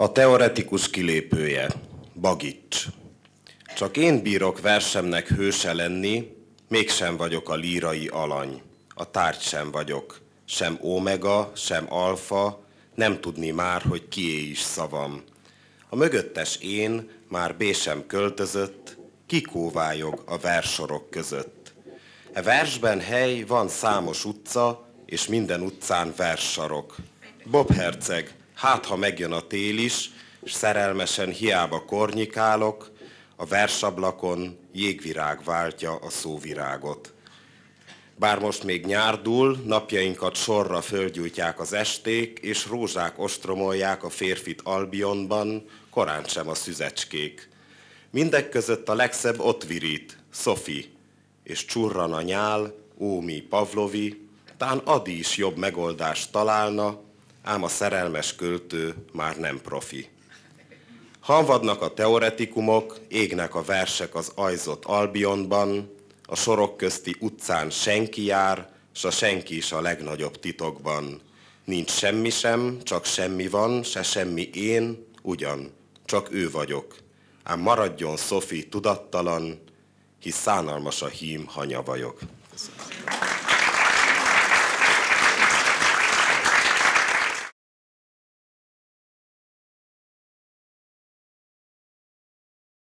A teoretikus kilépője, Bagics. Csak én bírok versemnek hőse lenni, mégsem vagyok a lírai alany. A tárgy sem vagyok, sem omega, sem alfa, nem tudni már, hogy kié is szavam. A mögöttes én már B sem költözött, kikóvályog a versorok között. E versben hely van számos utca, és minden utcán versarok. Bob Herceg, hát ha megjön a tél is, és szerelmesen hiába kornyikálok, a versablakon jégvirág váltja a szóvirágot. Bár most még nyárdul, napjainkat sorra fölgyújtják az esték, és rózsák ostromolják a férfit Albionban, korán sem a szüzecskék. Mindek között a legszebb ott virít, Szofi, és csurran a nyál, Ómi Pavlovi, tán Adi is jobb megoldást találna, ám a szerelmes költő már nem profi. Hanvadnak a teoretikumok, égnek a versek az ajzott Albionban, a sorok közti utcán senki jár, s a senki is a legnagyobb titokban. Nincs semmi sem, csak semmi van, se semmi én, ugyan, csak ő vagyok. Ám maradjon Sophie tudattalan, hisz szánalmas a hím, ha nyavajok.